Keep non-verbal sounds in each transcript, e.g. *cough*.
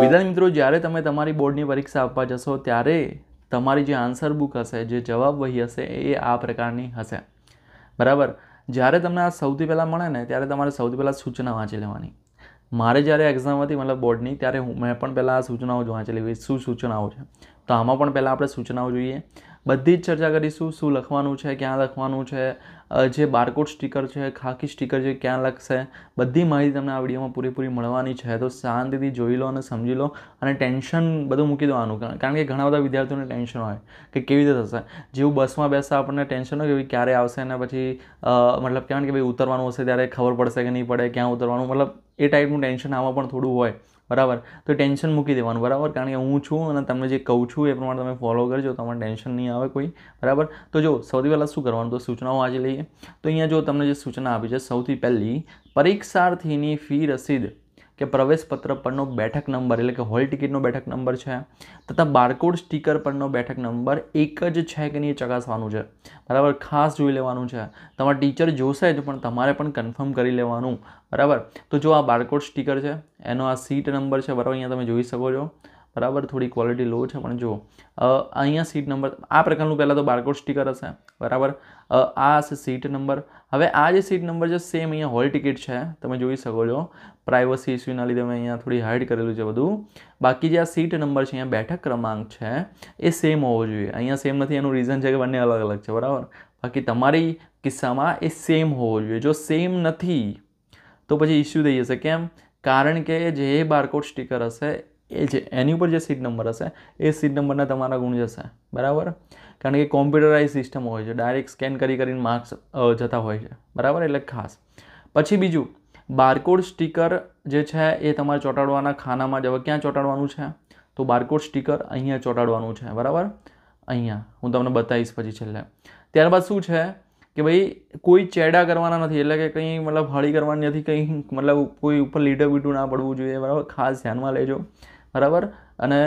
વિદ્યાર્થી મિત્રો જ્યારે તમે તમારી બોર્ડની પરીક્ષા આપવા જશો ત્યારે તમારી જે આન્સર બુક હશે જે જવાબ વહી હશે એ આ પ્રકારની હશે બરાબર જ્યારે તમને આ સૌથી પહેલાં મળે ને ત્યારે તમારે સૌથી પહેલાં સૂચના વાંચી લેવાની મારે જ્યારે એક્ઝામ હતી મતલબ બોર્ડની ત્યારે હું મેં પણ પહેલાં આ સૂચનાઓ જ વાંચેલી શું સૂચનાઓ છે તો આમાં પણ પહેલાં આપણે સૂચનાઓ જોઈએ બધી જ ચર્ચા કરીશું શું લખવાનું છે ક્યાં લખવાનું છે જે બારકોડ સ્ટીકર છે ખાકી સ્ટીકર છે ક્યાં લખશે બધી માહિતી તમને આ વિડીયોમાં પૂરેપૂરી મળવાની છે તો શાંતિથી જોઈ લો અને સમજી લો અને ટેન્શન બધું મૂકી દો આનું કારણ કે ઘણા બધા વિદ્યાર્થીઓને ટેન્શન હોય કે કેવી રીતે થશે જેવું બસમાં બેસતા આપણને ટેન્શન હોય કે ભાઈ ક્યારે આવશે અને પછી મતલબ કહેવાય કે ભાઈ ઉતરવાનું હશે ત્યારે ખબર પડશે કે નહીં પડે ક્યાં ઉતરવાનું મતલબ એ ટાઈપનું ટેન્શન આમાં પણ થોડું હોય બરાબર તો ટેન્શન મૂકી દેવાનું બરાબર કારણ કે હું છું અને તમને જે કહું છું એ પ્રમાણે તમે ફોલો કરજો તમારે ટેન્શન નહીં આવે કોઈ બરાબર તો જો સૌથી પહેલાં શું કરવાનું તો સૂચનાઓ આજે લઈએ તો અહીંયા જો તમને જે સૂચના આપી છે સૌથી પહેલી પરીક્ષાર્થીની ફી રસીદ કે પ્રવેશપત્ર પરનો બેઠક નંબર એટલે કે હોલ ટિકિટનો બેઠક નંબર છે તથા બારકોડ સ્ટીકર પરનો બેઠક નંબર એક જ છે કે નહીં એ ચકાસવાનું છે બરાબર ખાસ જોઈ લેવાનું છે તમારા ટીચર જોશે જ પણ તમારે પણ કન્ફર્મ કરી લેવાનું બરાબર તો જો આ બારકોડ સ્ટીકર છે એનો આ સીટ નંબર છે બરાબર અહીંયા તમે જોઈ શકો છો બરાબર થોડી ક્વોલિટી લો છે પણ જો અહીંયા સીટ નંબર આ પ્રકારનું પહેલાં તો બારકોડ સ્ટીકર હશે બરાબર આ છે સીટ નંબર હવે આ જે સીટ નંબર છે સેમ અહીંયા હોલ ટિકિટ છે તમે જોઈ શકો છો પ્રાઇવસી ઇસ્યુના લીધે મેં અહીંયા થોડી હાઇડ કરેલું છે બધું બાકી જે આ સીટ નંબર છે અહીંયા બેઠક ક્રમાંક છે એ સેમ હોવો જોઈએ અહીંયા સેમ નથી એનું રીઝન છે કે બંને અલગ અલગ છે બરાબર બાકી તમારી કિસ્સામાં એ સેમ હોવો જોઈએ જો સેમ નથી તો પછી ઇસ્યુ થઈ જશે કેમ કારણ કે જે બારકોડ સ્ટીકર હશે એ જે એની ઉપર જે સીટ નંબર હશે એ સીટ નંબરના તમારા ગુણ જશે બરાબર કારણ કે કોમ્પ્યુટરાઇઝ સિસ્ટમ હોય છે ડાયરેક્ટ સ્કેન કરી કરીને માર્ક્સ જતા હોય છે બરાબર એટલે ખાસ પછી બીજું બારકોડ સ્ટીકર જે છે એ તમારે ચોંટાડવાના ખાનામાં જ હવે ક્યાં ચોંટાડવાનું છે તો બારકોડ સ્ટીકર અહીંયા ચોંટાડવાનું છે બરાબર અહીંયા હું તમને બતાવીશ પછી છેલ્લે ત્યારબાદ શું છે કે ભાઈ કોઈ ચેડા કરવાના નથી એટલે કે કંઈ મતલબ હળી કરવાની નથી કંઈ મતલબ કોઈ ઉપર લીટર બીટું ના પડવું જોઈએ બરાબર ખાસ ધ્યાનમાં લેજો બરાબર અને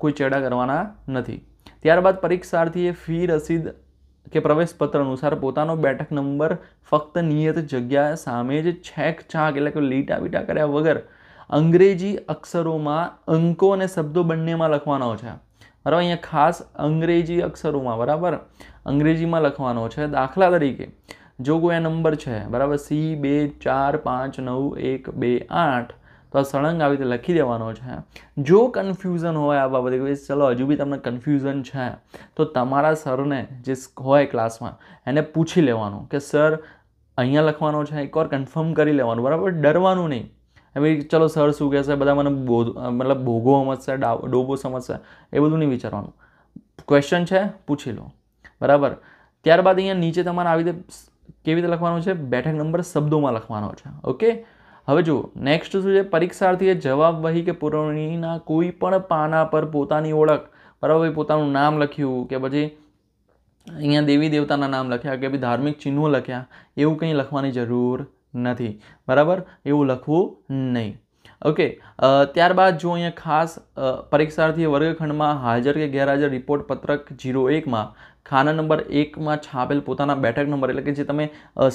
કોઈ ચેડા કરવાના નથી ત્યારબાદ પરીક્ષાર્થીએ ફી રસીદ કે પ્રવેશપત્ર અનુસાર પોતાનો બેઠક નંબર ફક્ત નિયત જગ્યા સામે જ છેક છાક એટલે કે લીટા બીટા કર્યા વગર અંગ્રેજી અક્ષરોમાં અંકો અને શબ્દો બંનેમાં લખવાનો છે બરાબર અહીંયા ખાસ અંગ્રેજી અક્ષરોમાં બરાબર અંગ્રેજીમાં લખવાનો છે દાખલા તરીકે જો કોઈ નંબર છે બરાબર સી બે ચાર પાંચ નવ એક બે આઠ તો આ સળંગ આવી રીતે લખી દેવાનો છે જો કન્ફ્યુઝન હોય આ બાબતે કે ચલો હજુ બી તમને કન્ફ્યુઝન છે તો તમારા સરને જે હોય ક્લાસમાં એને પૂછી લેવાનું કે સર અહીંયા લખવાનો છે એકવાર કન્ફર્મ કરી લેવાનું બરાબર ડરવાનું નહીં હવે ચલો સર શું કહેશે બધા મને મતલબ ભોગો સમજશે ડોબો સમજશે એ બધું નહીં વિચારવાનું ક્વેશ્ચન છે પૂછી લો બરાબર ત્યારબાદ અહીંયા નીચે તમારે આવી રીતે કેવી રીતે લખવાનું છે બેઠક નંબર શબ્દોમાં લખવાનો છે ઓકે હવે જુઓ નેક્સ્ટ શું છે પરીક્ષાર્થીએ વહી કે પુરવણીના કોઈ પણ પાના પર પોતાની ઓળખ બરાબર પોતાનું નામ લખ્યું કે પછી અહીંયા દેવી દેવતાના નામ લખ્યા કે ભાઈ ધાર્મિક ચિહ્નો લખ્યા એવું કંઈ લખવાની જરૂર નથી બરાબર એવું લખવું નહીં ઓકે ત્યારબાદ જો અહીંયા ખાસ પરીક્ષાર્થીએ વર્ગખંડમાં હાજર કે ગેરહાજર રિપોર્ટ પત્રક જીરો એકમાં ખાના નંબર એકમાં છાપેલ પોતાના બેઠક નંબર એટલે કે જે તમે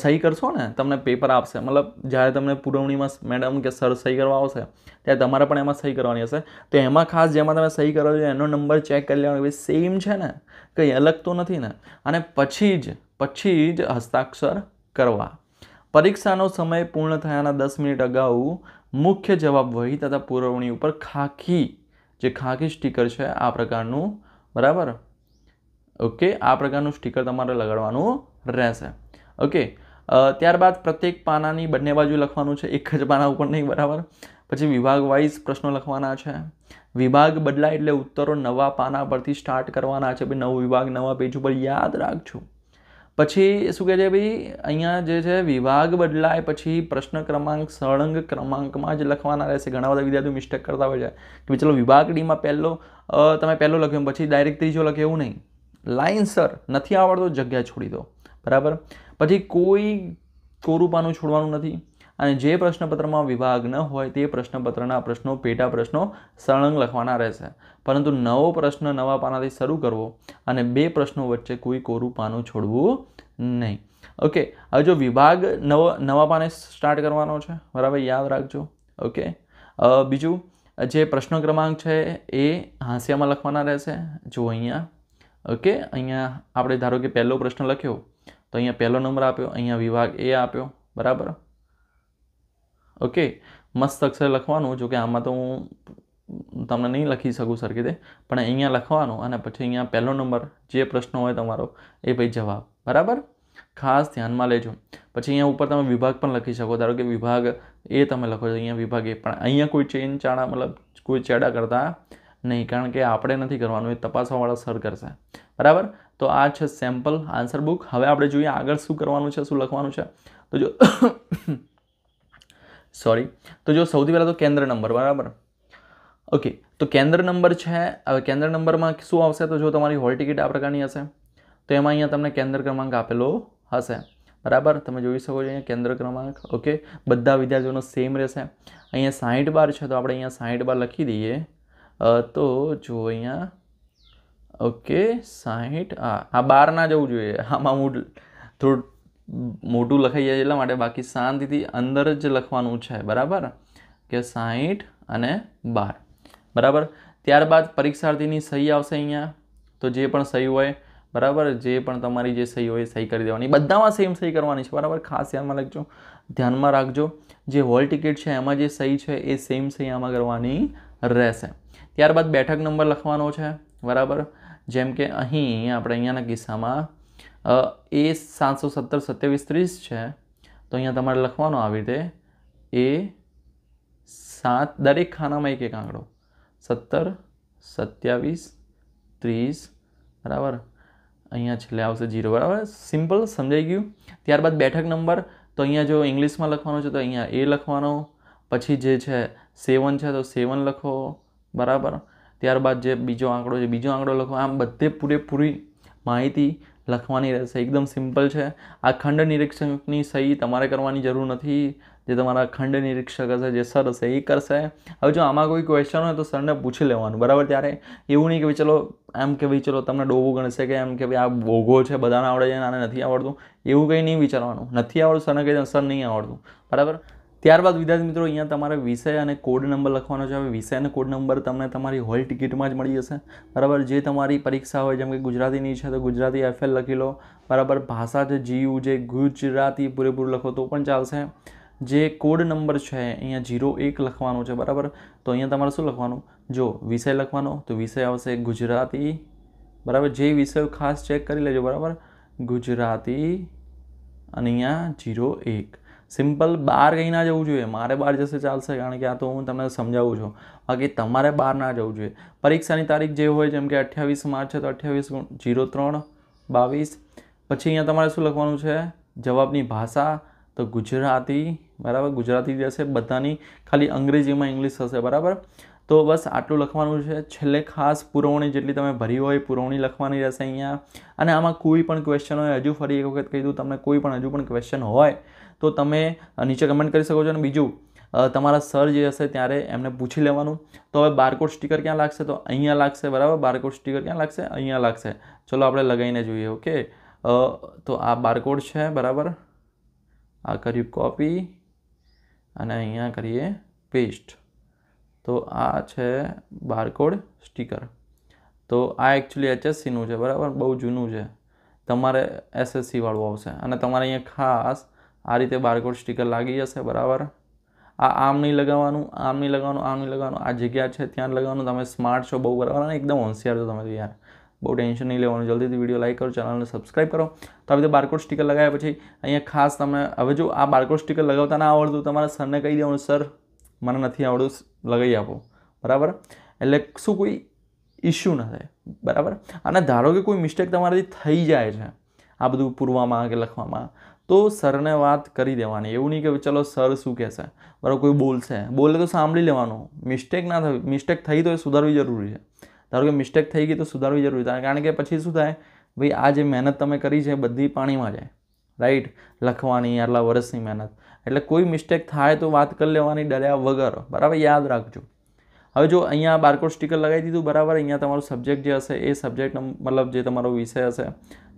સહી કરશો ને તમને પેપર આપશે મતલબ જ્યારે તમને પુરવણીમાં મેડમ કે સર સહી કરવા આવશે ત્યારે તમારે પણ એમાં સહી કરવાની હશે તો એમાં ખાસ જેમાં તમે સહી કરો છો એનો નંબર ચેક કરી લેવાનો ભાઈ સેમ છે ને કંઈ અલગ તો નથી ને અને પછી જ પછી જ હસ્તાક્ષર કરવા પરીક્ષાનો સમય પૂર્ણ થયાના દસ મિનિટ અગાઉ મુખ્ય જવાબ વહી તથા પુરવણી ઉપર ખાખી જે ખાખી સ્ટીકર છે આ પ્રકારનું બરાબર ઓકે આ પ્રકારનું સ્ટીકર તમારે લગાડવાનું રહેશે ઓકે ત્યારબાદ પ્રત્યેક પાનાની બંને બાજુ લખવાનું છે એક જ પાના ઉપર નહીં બરાબર પછી વિભાગ વાઇઝ પ્રશ્નો લખવાના છે વિભાગ બદલાય એટલે ઉત્તરો નવા પાના પરથી સ્ટાર્ટ કરવાના છે ભાઈ નવો વિભાગ નવા પેજ ઉપર યાદ રાખજો પછી શું કહે છે ભાઈ અહીંયા જે છે વિભાગ બદલાય પછી પ્રશ્ન ક્રમાંક સળંગ ક્રમાંકમાં જ લખવાના રહેશે ઘણા બધા વિદ્યાર્થીઓ મિસ્ટેક કરતા હોય છે કે ચલો વિભાગ ડીમાં પહેલો તમે પહેલો લખ્યો પછી ડાયરેક્ટ ત્રીજો લખ્યો એવું નહીં લાઇનસર નથી આવડતો જગ્યા છોડી દો બરાબર પછી કોઈ કોરું છોડવાનું નથી અને જે પ્રશ્નપત્રમાં વિભાગ ન હોય તે પ્રશ્નપત્રના પ્રશ્નો પેટા પ્રશ્નો સળંગ લખવાના રહેશે પરંતુ નવો પ્રશ્ન નવા પાનાથી શરૂ કરવો અને બે પ્રશ્નો વચ્ચે કોઈ કોરું છોડવું નહીં ઓકે હવે જો વિભાગ નવો નવા પાને સ્ટાર્ટ કરવાનો છે બરાબર યાદ રાખજો ઓકે બીજું જે પ્રશ્ન ક્રમાંક છે એ હાંસિયામાં લખવાના રહેશે જો અહીંયા ઓકે અહીંયા આપણે ધારો કે પહેલો પ્રશ્ન લખ્યો તો અહીંયા પહેલો નંબર આપ્યો અહીંયા વિભાગ એ આપ્યો બરાબર ઓકે મસ્ત અક્ષરે લખવાનું જોકે આમાં તો હું તમને નહીં લખી શકું સરખી રીતે પણ અહીંયા લખવાનું અને પછી અહીંયા પહેલો નંબર જે પ્રશ્ન હોય તમારો એ ભાઈ જવાબ બરાબર ખાસ ધ્યાનમાં લેજો પછી અહીંયા ઉપર તમે વિભાગ પણ લખી શકો ધારો કે વિભાગ એ તમે લખો છો અહીંયા વિભાગ એ પણ અહીંયા કોઈ ચેન ચાણા મતલબ કોઈ ચેડા કરતા નહીં કારણ કે આપણે નથી કરવાનું એ તપાસવાવાળા સર કરશે બરાબર તો આ છે સેમ્પલ આન્સર બુક હવે આપણે જોઈએ આગળ શું કરવાનું છે શું લખવાનું છે તો જો સોરી *coughs* તો જો સૌથી પહેલાં તો કેન્દ્ર નંબર બરાબર ઓકે તો કેન્દ્ર નંબર છે હવે કેન્દ્ર નંબરમાં શું આવશે તો જો તમારી હોલ ટિકિટ આ પ્રકારની હશે તો એમાં અહીંયા તમને કેન્દ્ર ક્રમાંક આપેલો હશે બરાબર તમે જોઈ શકો છો અહીંયા કેન્દ્ર ક્રમાંક ઓકે બધા વિદ્યાર્થીઓનો સેમ રહેશે અહીંયા સાઠ બાર છે તો આપણે અહીંયા સાઠ બાર લખી દઈએ તો જો અહીંયા ઓકે સાહીઠ આ આ બાર ના જવું જોઈએ આમાં હું થોડું મોટું લખાઈ જાય એટલા માટે બાકી શાંતિથી અંદર જ લખવાનું છે બરાબર કે સાહીઠ અને બાર બરાબર ત્યારબાદ પરીક્ષાર્થીની સહી આવશે અહીંયા તો જે પણ સહી હોય બરાબર જે પણ તમારી જે સહી હોય સહી કરી દેવાની બધામાં સેમ સહી કરવાની છે બરાબર ખાસ ધ્યાનમાં લખજો ધ્યાનમાં રાખજો જે હોલ ટિકિટ છે એમાં જે સહી છે એ સેમ સહી આમાં કરવાની રહેશે ત્યારબાદ બેઠક નંબર લખવાનો છે બરાબર જેમ કે અહીં આપણે અહીંયાના કિસ્સામાં એ સાતસો સત્તર સત્યાવીસ ત્રીસ છે તો અહીંયા તમારે લખવાનો આવી રીતે એ સાત દરેક ખાનામાં એક એક આંકડો સત્તર સત્યાવીસ ત્રીસ બરાબર અહીંયા છેલ્લે આવશે જીરો બરાબર સિમ્પલ સમજાઈ ગયું ત્યારબાદ બેઠક નંબર તો અહીંયા જો ઇંગ્લિશમાં લખવાનો છે તો અહીંયા એ લખવાનો પછી જે છે સેવન છે તો સેવન લખો બરાબર ત્યારબાદ જે બીજો આંકડો છે બીજો આંકડો લખો આમ બધે પૂરેપૂરી માહિતી લખવાની રહેશે એકદમ સિમ્પલ છે આ ખંડ નિરીક્ષકની સહી તમારે કરવાની જરૂર નથી જે તમારા ખંડ નિરીક્ષક હશે જે સર હશે એ કરશે હવે જો આમાં કોઈ ક્વેશ્ચન હોય તો સરને પૂછી લેવાનું બરાબર ત્યારે એવું નહીં કે ભાઈ ચલો એમ કે ભાઈ ચલો તમને ડોવું ગણશે કે એમ કે ભાઈ આ ભોગો છે બધાને આવડે છે આને નથી આવડતું એવું કંઈ નહીં વિચારવાનું નથી આવડતું સરને કંઈ સર નહીં આવડતું બરાબર ત્યારબાદ વિદ્યાર્થી મિત્રો અહીંયા તમારે વિષય અને કોડ નંબર લખવાનો છે હવે વિષય અને કોડ નંબર તમને તમારી હોલ ટિકિટમાં જ મળી જશે બરાબર જે તમારી પરીક્ષા હોય જેમ કે ગુજરાતીની છે તો ગુજરાતી એફએલ લખી લો બરાબર ભાષા છે જીયુ જે ગુજરાતી પૂરેપૂરું લખો તો પણ ચાલશે જે કોડ નંબર છે અહીંયા જીરો એક લખવાનો છે બરાબર તો અહીંયા તમારે શું લખવાનું જો વિષય લખવાનો તો વિષય આવશે ગુજરાતી બરાબર જે વિષયો ખાસ ચેક કરી લેજો બરાબર ગુજરાતી અને અહીંયા જીરો એક સિમ્પલ બહાર કંઈ ના જવું જોઈએ મારે બહાર જશે ચાલશે કારણ કે આ તો હું તમને સમજાવું છું બાકી તમારે બહાર ના જવું જોઈએ પરીક્ષાની તારીખ જે હોય જેમ કે અઠ્યાવીસ માર્ચ છે તો અઠ્યાવીસ જીરો ત્રણ બાવીસ પછી અહીંયા તમારે શું લખવાનું છે જવાબની ભાષા તો ગુજરાતી બરાબર ગુજરાતી જશે બધાની ખાલી અંગ્રેજીમાં ઇંગ્લિશ હશે બરાબર તો બસ આટલું લખવાનું છે છેલ્લે ખાસ પુરવણી જેટલી તમે ભરી હોય પુરવણી લખવાની રહેશે અહીંયા અને આમાં કોઈ પણ ક્વેશ્ચન હોય હજુ ફરી એક વખત કહી દઉં તમને કોઈ પણ હજુ પણ ક્વેશ્ચન હોય તો તમે નીચે કમેન્ટ કરી શકો છો અને બીજું તમારા સર જે હશે ત્યારે એમને પૂછી લેવાનું તો હવે બારકોડ સ્ટીકર ક્યાં લાગશે તો અહીંયા લાગશે બરાબર બારકોડ સ્ટીકર ક્યાં લાગશે અહીંયા લાગશે ચલો આપણે લગાવીને જોઈએ ઓકે તો આ બારકોડ છે બરાબર આ કર્યું કોપી અને અહીંયા કરીએ પેસ્ટ તો આ છે બારકોડ સ્ટીકર તો આ એકચ્યુઅલી એચએસસીનું છે બરાબર બહુ જૂનું છે તમારે એસએસસીવાળું આવશે અને તમારે અહીંયા ખાસ આ રીતે બારકોડ સ્ટીકર લાગી જશે બરાબર આ આમ નહીં લગાવવાનું આમ નહીં લગાવવાનું આમ નહીં લગાવવાનું આ જગ્યા છે ત્યાં લગાવવાનું તમે સ્માર્ટ છો બહુ બરાબર અને એકદમ હોશિયાર છો તમે યાર બહુ ટેન્શન નહીં લેવાનું જલ્દીથી વિડીયો લાઈક કરો ચેનલને સબસ્ક્રાઈબ કરો તો આવી રીતે બારકોડ સ્ટીકર લગાવ્યા પછી અહીંયા ખાસ તમે હવે જો આ બારકોડ સ્ટીકર લગાવતા ના આવડતું તમારા સરને કહી દેવાનું સર મને નથી આવડતું લગાવી આપો બરાબર એટલે શું કોઈ ઇશ્યુ ન થાય બરાબર અને ધારો કે કોઈ મિસ્ટેક તમારાથી થઈ જાય છે આ બધું પૂરવામાં કે લખવામાં તો સરને વાત કરી દેવાની એવું નહીં કે ચલો સર શું કહેશે બરાબર કોઈ બોલશે બોલે તો સાંભળી લેવાનું મિસ્ટેક ના થવી મિસ્ટેક થઈ તો એ સુધારવી જરૂરી છે ધારો કે મિસ્ટેક થઈ ગઈ તો સુધારવી જરૂરી થાય કારણ કે પછી શું થાય ભાઈ આ જે મહેનત તમે કરી છે બધી પાણીમાં જાય રાઈટ લખવાની આટલા વર્ષની મહેનત એટલે કોઈ મિસ્ટેક થાય તો વાત કરી લેવાની ડર્યા વગર બરાબર યાદ રાખજો હવે જો અહીંયા બારકોડ સ્ટીકર લગાવી દીધું બરાબર અહીંયા તમારો સબ્જેક્ટ જે હશે એ સબ્જેક્ટ મતલબ જે તમારો વિષય હશે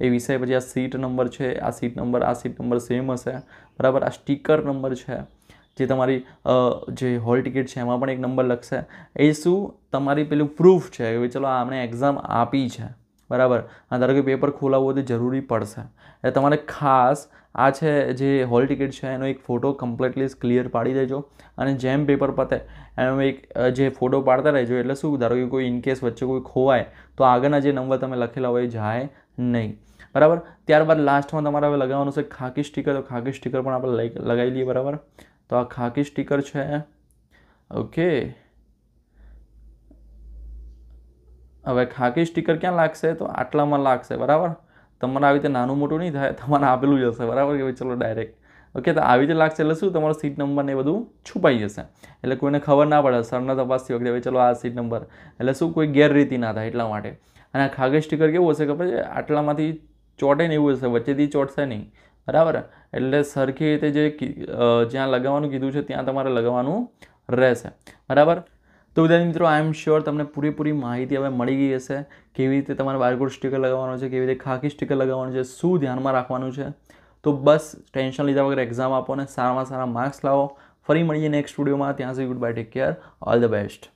એ વિષય પછી આ સીટ નંબર છે આ સીટ નંબર આ સીટ નંબર સેમ હશે બરાબર આ સ્ટીકર નંબર છે જે તમારી જે હોલ ટિકિટ છે એમાં પણ એક નંબર લખશે એ શું તમારી પેલું પ્રૂફ છે કે ચલો આમણે એક્ઝામ આપી છે બરાબર આ ધારો કે પેપર ખોલાવવું તો જરૂરી પડશે એટલે તમારે ખાસ આ છે જે હોલ ટિકિટ છે એનો એક ફોટો કમ્પ્લીટલી ક્લિયર પાડી દેજો અને જેમ પેપર પતે એનો એક જે ફોટો પાડતા રહેજો એટલે શું ધારો કે કોઈ ઇનકેસ વચ્ચે કોઈ ખોવાય તો આગળના જે નંબર તમે લખેલા હોય જાય નહીં બરાબર ત્યારબાદ લાસ્ટમાં તમારે હવે લગાવવાનું છે ખાકી સ્ટીકર તો ખાકી સ્ટીકર પણ આપણે લગાવી લઈએ બરાબર તો આ ખાકી સ્ટીકર છે ઓકે હવે ખાકી સ્ટીકર ક્યાં લાગશે તો આટલામાં લાગશે બરાબર તમારે આવી રીતે નાનું મોટું નહીં થાય તમારે આપેલું જ હશે બરાબર કે ભાઈ ચલો ડાયરેક્ટ ઓકે તો આવી રીતે લાગશે એટલે શું તમારો સીટ નંબર ને એ બધું છુપાઈ જશે એટલે કોઈને ખબર ના પડે સરને તપાસતી વખતે હવે ચલો આ સીટ નંબર એટલે શું કોઈ ગેરરીતિ ના થાય એટલા માટે અને આ ખાગે સ્ટીકર કેવું હશે ખબર છે આટલામાંથી ચોટે ને એવું હશે વચ્ચેથી ચોટશે નહીં બરાબર એટલે સરખી રીતે જે જ્યાં લગાવવાનું કીધું છે ત્યાં તમારે લગાવવાનું રહેશે બરાબર તો વિદ્યાર્થી મિત્રો આઈ એમ શ્યોર તમને પૂરેપૂરી માહિતી હવે મળી ગઈ હશે કેવી રીતે તમારે બારકોડ સ્ટીકર લગાવવાનો છે કેવી રીતે ખાખી સ્ટીકર લગાવવાનું છે શું ધ્યાનમાં રાખવાનું છે તો બસ ટેન્શન લીધા વગર એક્ઝામ આપો અને સારામાં સારા માર્ક્સ લાવો ફરી મળીએ નેક્સ્ટ સ્ટુડિયોમાં ત્યાં સુધી goodbye take care all the best